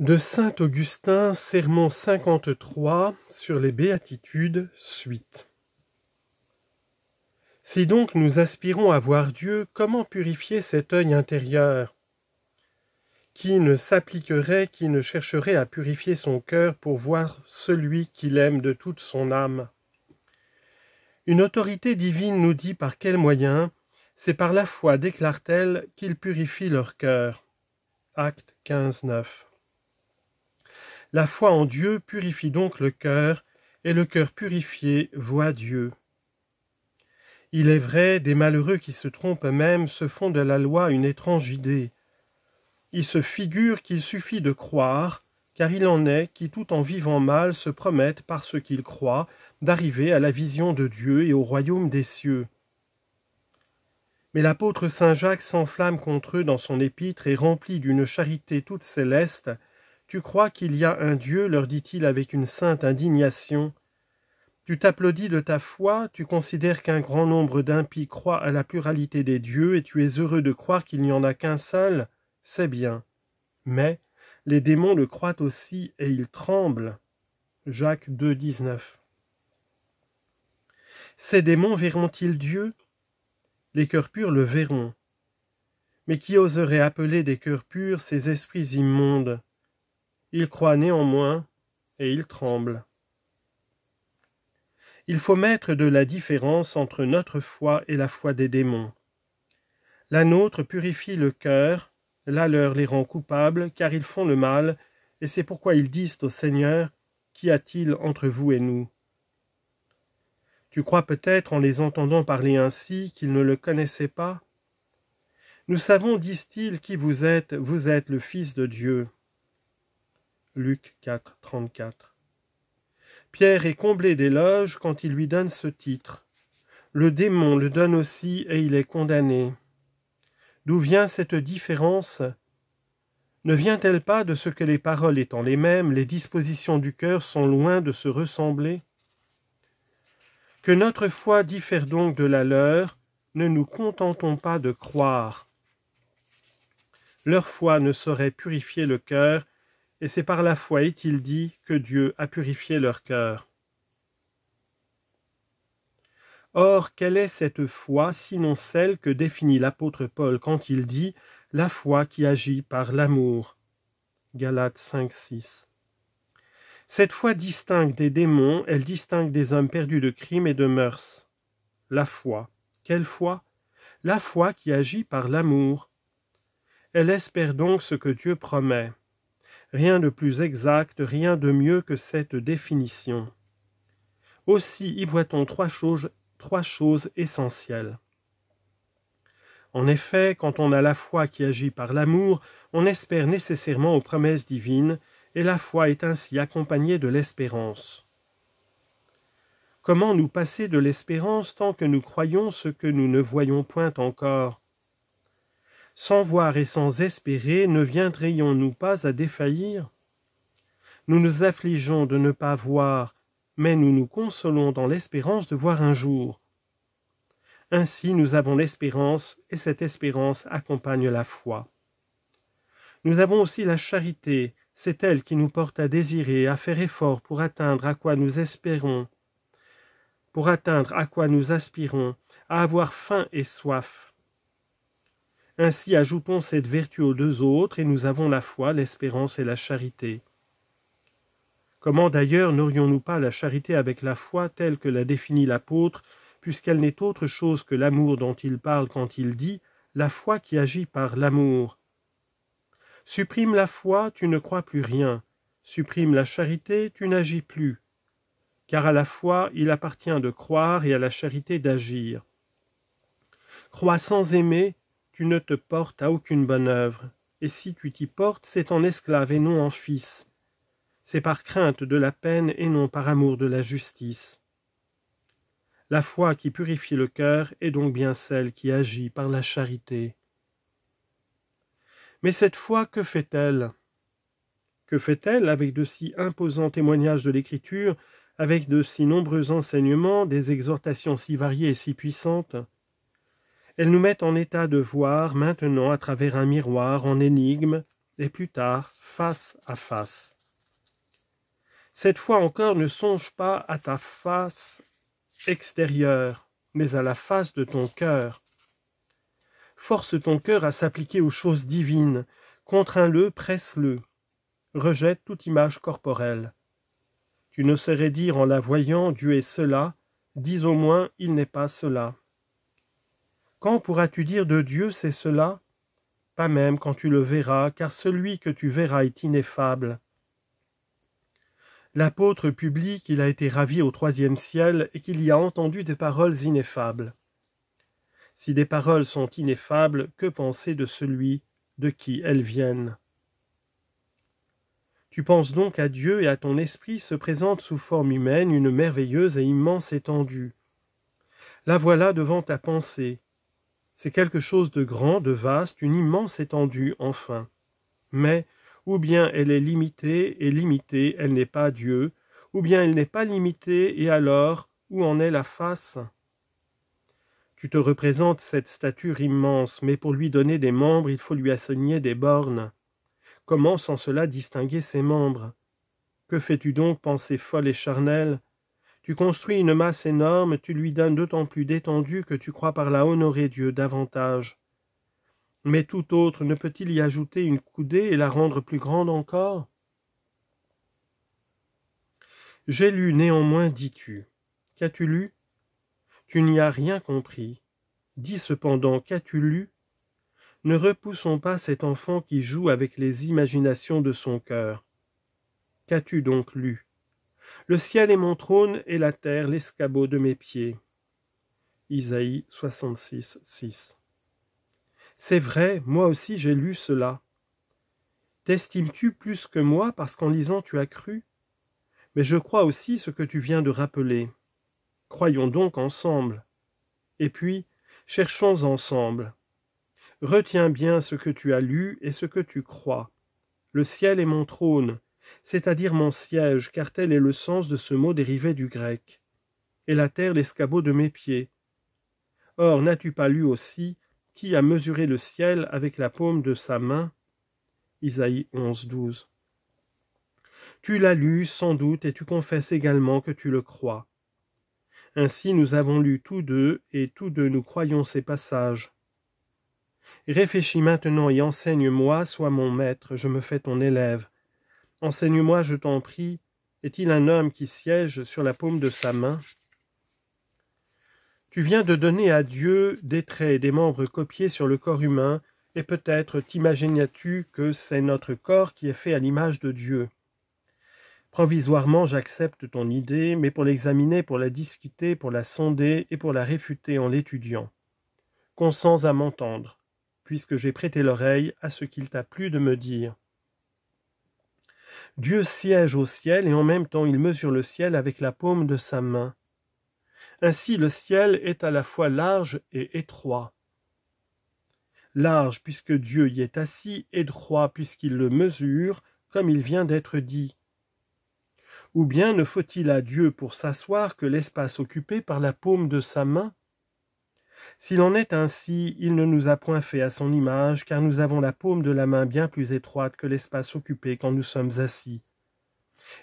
De Saint Augustin, Sermon 53 sur les béatitudes, suite. Si donc nous aspirons à voir Dieu, comment purifier cet œil intérieur Qui ne s'appliquerait, qui ne chercherait à purifier son cœur pour voir celui qu'il aime de toute son âme Une autorité divine nous dit par quels moyens, c'est par la foi, déclare-t-elle, qu'il purifie leur cœur. Acte 15, 9. La foi en Dieu purifie donc le cœur, et le cœur purifié voit Dieu. Il est vrai, des malheureux qui se trompent même se font de la loi une étrange idée. Ils se figurent qu'il suffit de croire, car il en est qui, tout en vivant mal, se promettent, par ce qu'ils croient, d'arriver à la vision de Dieu et au royaume des cieux. Mais l'apôtre saint Jacques s'enflamme contre eux dans son épître et remplit d'une charité toute céleste, tu crois qu'il y a un Dieu, leur dit-il avec une sainte indignation. Tu t'applaudis de ta foi, tu considères qu'un grand nombre d'impies croient à la pluralité des dieux et tu es heureux de croire qu'il n'y en a qu'un seul, c'est bien. Mais les démons le croient aussi et ils tremblent. Jacques 2, Ces démons verront-ils Dieu Les cœurs purs le verront. Mais qui oserait appeler des cœurs purs ces esprits immondes il croient néanmoins et il tremble. Il faut mettre de la différence entre notre foi et la foi des démons. La nôtre purifie le cœur, la leur les rend coupables, car ils font le mal, et c'est pourquoi ils disent au Seigneur, Qu'y a-t-il entre vous et nous tu crois peut-être en les entendant parler ainsi qu'ils ne le connaissaient pas Nous savons, disent-ils, qui vous êtes, vous êtes le Fils de Dieu. Luc 4, 34. Pierre est comblé d'éloges quand il lui donne ce titre. Le démon le donne aussi et il est condamné. D'où vient cette différence Ne vient-elle pas de ce que les paroles étant les mêmes, les dispositions du cœur sont loin de se ressembler Que notre foi diffère donc de la leur, ne nous contentons pas de croire. Leur foi ne saurait purifier le cœur et c'est par la foi, est-il dit, que Dieu a purifié leur cœur. Or, quelle est cette foi sinon celle que définit l'apôtre Paul quand il dit la foi qui agit par l'amour Galates 5, 6. Cette foi distingue des démons, elle distingue des hommes perdus de crimes et de mœurs. La foi. Quelle foi La foi qui agit par l'amour. Elle espère donc ce que Dieu promet. Rien de plus exact, rien de mieux que cette définition. Aussi y voit-on trois choses, trois choses essentielles. En effet, quand on a la foi qui agit par l'amour, on espère nécessairement aux promesses divines, et la foi est ainsi accompagnée de l'espérance. Comment nous passer de l'espérance tant que nous croyons ce que nous ne voyons point encore sans voir et sans espérer, ne viendrions-nous pas à défaillir Nous nous affligeons de ne pas voir, mais nous nous consolons dans l'espérance de voir un jour. Ainsi nous avons l'espérance, et cette espérance accompagne la foi. Nous avons aussi la charité, c'est elle qui nous porte à désirer, à faire effort pour atteindre à quoi nous espérons, pour atteindre à quoi nous aspirons, à avoir faim et soif. Ainsi ajoutons cette vertu aux deux autres et nous avons la foi, l'espérance et la charité. Comment d'ailleurs n'aurions-nous pas la charité avec la foi telle que la définit l'apôtre, puisqu'elle n'est autre chose que l'amour dont il parle quand il dit la foi qui agit par l'amour. Supprime la foi, tu ne crois plus rien. Supprime la charité, tu n'agis plus. Car à la foi, il appartient de croire et à la charité d'agir. Crois sans aimer, tu ne te portes à aucune bonne œuvre, et si tu t'y portes, c'est en esclave et non en fils. C'est par crainte de la peine et non par amour de la justice. La foi qui purifie le cœur est donc bien celle qui agit par la charité. Mais cette foi, que fait-elle Que fait-elle avec de si imposants témoignages de l'Écriture, avec de si nombreux enseignements, des exhortations si variées et si puissantes elles nous mettent en état de voir maintenant à travers un miroir en énigme et plus tard face à face. Cette fois encore, ne songe pas à ta face extérieure, mais à la face de ton cœur. Force ton cœur à s'appliquer aux choses divines, contrains-le, presse-le, rejette toute image corporelle. Tu ne saurais dire en la voyant Dieu est cela, dis au moins il n'est pas cela. Quand pourras-tu dire de Dieu c'est cela Pas même quand tu le verras, car celui que tu verras est ineffable. L'apôtre publie qu'il a été ravi au troisième ciel et qu'il y a entendu des paroles ineffables. Si des paroles sont ineffables, que penser de celui de qui elles viennent Tu penses donc à Dieu et à ton esprit se présente sous forme humaine une merveilleuse et immense étendue. La voilà devant ta pensée, c'est quelque chose de grand, de vaste, une immense étendue, enfin. Mais, ou bien elle est limitée, et limitée, elle n'est pas Dieu, ou bien elle n'est pas limitée, et alors, où en est la face Tu te représentes cette stature immense, mais pour lui donner des membres, il faut lui assigner des bornes. Comment sans cela distinguer ses membres Que fais-tu donc, pensée folle et charnelle tu construis une masse énorme, tu lui donnes d'autant plus d'étendue que tu crois par là honorer Dieu davantage. Mais tout autre ne peut-il y ajouter une coudée et la rendre plus grande encore J'ai lu néanmoins, dis-tu. Qu'as-tu lu Tu n'y as rien compris. Dis cependant, qu'as-tu lu Ne repoussons pas cet enfant qui joue avec les imaginations de son cœur. Qu'as-tu donc lu le ciel est mon trône et la terre l'escabeau de mes pieds. Isaïe 66, C'est vrai, moi aussi j'ai lu cela. T'estimes-tu plus que moi parce qu'en lisant tu as cru Mais je crois aussi ce que tu viens de rappeler. Croyons donc ensemble. Et puis, cherchons ensemble. Retiens bien ce que tu as lu et ce que tu crois. Le ciel est mon trône, c'est-à-dire mon siège, car tel est le sens de ce mot dérivé du grec, et la terre l'escabeau de mes pieds. Or, n'as-tu pas lu aussi qui a mesuré le ciel avec la paume de sa main Isaïe 11, 12. Tu l'as lu sans doute et tu confesses également que tu le crois. Ainsi nous avons lu tous deux et tous deux nous croyons ces passages. Réfléchis maintenant et enseigne-moi, sois mon maître, je me fais ton élève, Enseigne-moi, je t'en prie, est-il un homme qui siège sur la paume de sa main Tu viens de donner à Dieu des traits et des membres copiés sur le corps humain, et peut-être t'imaginas-tu que c'est notre corps qui est fait à l'image de Dieu. Provisoirement, j'accepte ton idée, mais pour l'examiner, pour la discuter, pour la sonder et pour la réfuter en l'étudiant. Consens à m'entendre, puisque j'ai prêté l'oreille à ce qu'il t'a plu de me dire. Dieu siège au ciel et en même temps il mesure le ciel avec la paume de sa main. Ainsi le ciel est à la fois large et étroit. Large puisque Dieu y est assis, et étroit puisqu'il le mesure, comme il vient d'être dit. Ou bien ne faut-il à Dieu pour s'asseoir que l'espace occupé par la paume de sa main s'il en est ainsi, il ne nous a point fait à son image, car nous avons la paume de la main bien plus étroite que l'espace occupé quand nous sommes assis.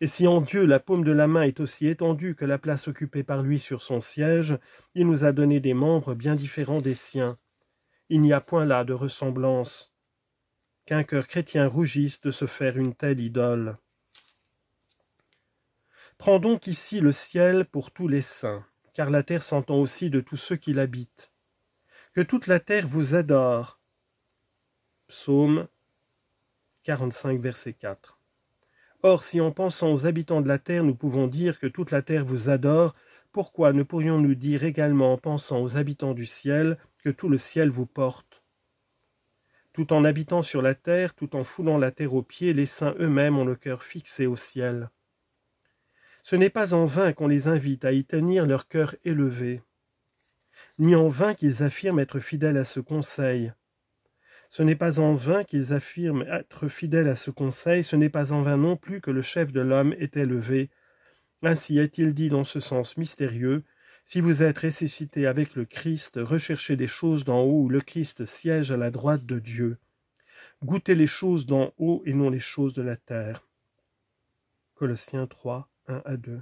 Et si en Dieu la paume de la main est aussi étendue que la place occupée par lui sur son siège, il nous a donné des membres bien différents des siens. Il n'y a point là de ressemblance. Qu'un cœur chrétien rougisse de se faire une telle idole. Prends donc ici le ciel pour tous les saints, car la terre s'entend aussi de tous ceux qui l'habitent que toute la terre vous adore. Psaume 45, verset 4. Or, si en pensant aux habitants de la terre, nous pouvons dire que toute la terre vous adore, pourquoi ne pourrions-nous dire également en pensant aux habitants du ciel que tout le ciel vous porte Tout en habitant sur la terre, tout en foulant la terre aux pieds, les saints eux-mêmes ont le cœur fixé au ciel. Ce n'est pas en vain qu'on les invite à y tenir leur cœur élevé ni en vain qu'ils affirment être fidèles à ce conseil. Ce n'est pas en vain qu'ils affirment être fidèles à ce conseil, ce n'est pas en vain non plus que le chef de l'homme est élevé. Ainsi est-il dit dans ce sens mystérieux, si vous êtes ressuscité avec le Christ, recherchez des choses d'en haut où le Christ siège à la droite de Dieu. Goûtez les choses d'en haut et non les choses de la terre. Colossiens 3, 1 à 2.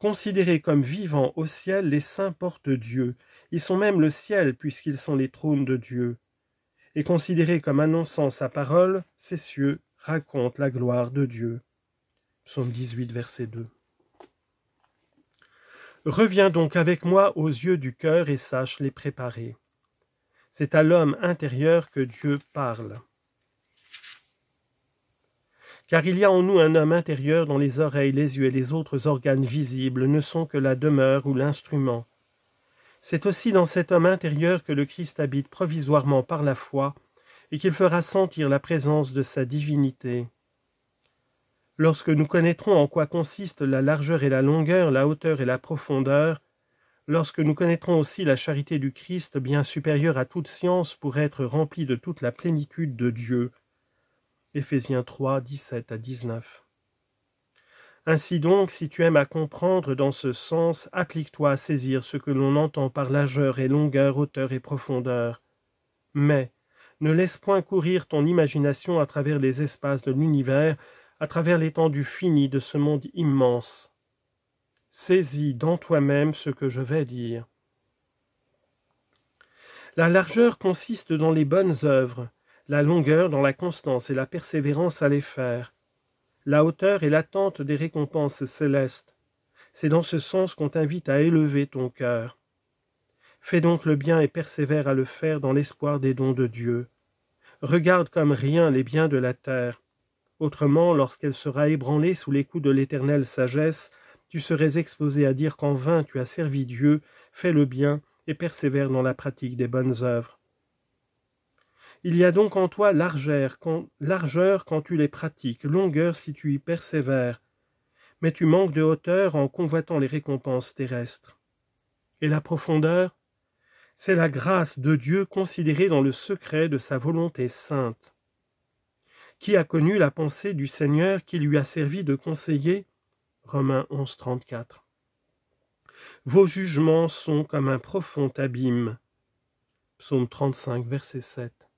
Considérés comme vivants au ciel, les saints portent Dieu. Ils sont même le ciel, puisqu'ils sont les trônes de Dieu. Et considérés comme annonçant sa parole, ces cieux racontent la gloire de Dieu. Psaume 18, verset 2. Reviens donc avec moi aux yeux du cœur et sache les préparer. C'est à l'homme intérieur que Dieu parle car il y a en nous un homme intérieur dont les oreilles, les yeux et les autres organes visibles ne sont que la demeure ou l'instrument. C'est aussi dans cet homme intérieur que le Christ habite provisoirement par la foi, et qu'il fera sentir la présence de sa divinité. Lorsque nous connaîtrons en quoi consiste la largeur et la longueur, la hauteur et la profondeur, lorsque nous connaîtrons aussi la charité du Christ bien supérieure à toute science pour être remplie de toute la plénitude de Dieu, Éphésiens 3, à 19. Ainsi donc, si tu aimes à comprendre dans ce sens, applique-toi à saisir ce que l'on entend par largeur et longueur, hauteur et profondeur. Mais ne laisse point courir ton imagination à travers les espaces de l'univers, à travers l'étendue finie de ce monde immense. Saisis dans toi-même ce que je vais dire. La largeur consiste dans les bonnes œuvres, la longueur dans la constance et la persévérance à les faire, la hauteur et l'attente des récompenses célestes. C'est dans ce sens qu'on t'invite à élever ton cœur. Fais donc le bien et persévère à le faire dans l'espoir des dons de Dieu. Regarde comme rien les biens de la terre. Autrement, lorsqu'elle sera ébranlée sous les coups de l'éternelle sagesse, tu serais exposé à dire qu'en vain tu as servi Dieu, fais le bien et persévère dans la pratique des bonnes œuvres. Il y a donc en toi largeur quand, largeur quand tu les pratiques, longueur si tu y persévères, mais tu manques de hauteur en convoitant les récompenses terrestres. Et la profondeur C'est la grâce de Dieu considérée dans le secret de sa volonté sainte. Qui a connu la pensée du Seigneur qui lui a servi de conseiller Romains 11, Vos jugements sont comme un profond abîme. Psaume 35, verset 7.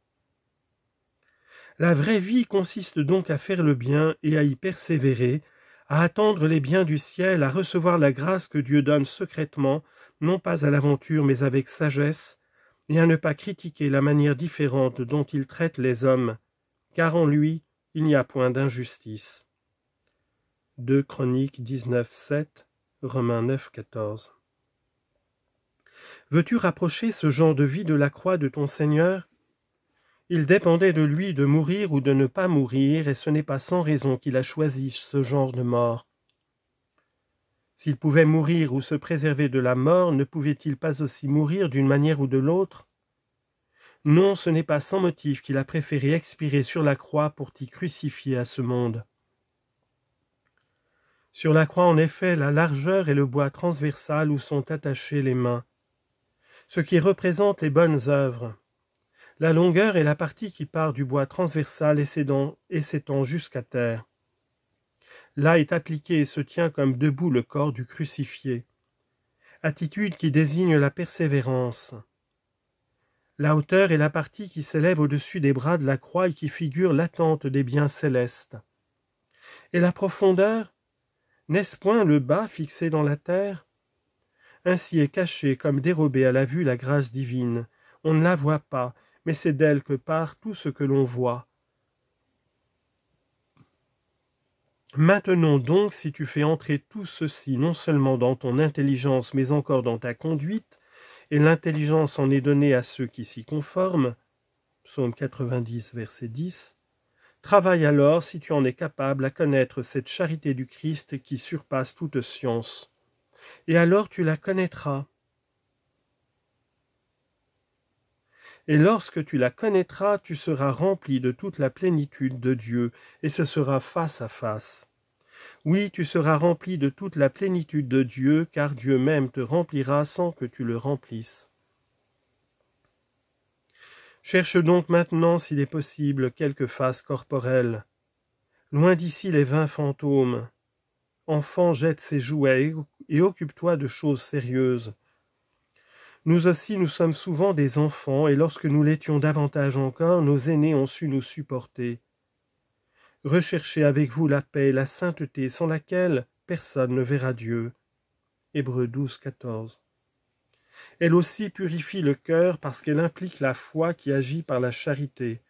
La vraie vie consiste donc à faire le bien et à y persévérer, à attendre les biens du ciel, à recevoir la grâce que Dieu donne secrètement, non pas à l'aventure mais avec sagesse, et à ne pas critiquer la manière différente dont il traite les hommes, car en lui il n'y a point d'injustice. 2 Chroniques 19, Romains 9, Veux-tu rapprocher ce genre de vie de la croix de ton Seigneur il dépendait de lui de mourir ou de ne pas mourir, et ce n'est pas sans raison qu'il a choisi ce genre de mort. S'il pouvait mourir ou se préserver de la mort, ne pouvait-il pas aussi mourir d'une manière ou de l'autre Non, ce n'est pas sans motif qu'il a préféré expirer sur la croix pour t'y crucifier à ce monde. Sur la croix, en effet, la largeur est le bois transversal où sont attachées les mains, ce qui représente les bonnes œuvres. La longueur est la partie qui part du bois transversal et s'étend jusqu'à terre. Là est appliqué et se tient comme debout le corps du crucifié, attitude qui désigne la persévérance. La hauteur est la partie qui s'élève au-dessus des bras de la croix et qui figure l'attente des biens célestes. Et la profondeur N'est-ce point le bas fixé dans la terre Ainsi est cachée comme dérobée à la vue la grâce divine. On ne la voit pas, mais c'est d'elle que part tout ce que l'on voit. Maintenant donc, si tu fais entrer tout ceci non seulement dans ton intelligence, mais encore dans ta conduite, et l'intelligence en est donnée à ceux qui s'y conforment, travaille alors, si tu en es capable, à connaître cette charité du Christ qui surpasse toute science. Et alors tu la connaîtras, Et lorsque tu la connaîtras, tu seras rempli de toute la plénitude de Dieu, et ce sera face à face. Oui, tu seras rempli de toute la plénitude de Dieu, car Dieu même te remplira sans que tu le remplisses. Cherche donc maintenant, s'il est possible, quelque faces corporelle. Loin d'ici les vingt fantômes. Enfant, jette ses jouets et occupe-toi de choses sérieuses. Nous aussi, nous sommes souvent des enfants, et lorsque nous l'étions davantage encore, nos aînés ont su nous supporter. Recherchez avec vous la paix, la sainteté, sans laquelle personne ne verra Dieu. Hébreux 12, 14. Elle aussi purifie le cœur parce qu'elle implique la foi qui agit par la charité.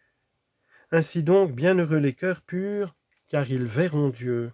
Ainsi donc, bienheureux les cœurs purs, car ils verront Dieu.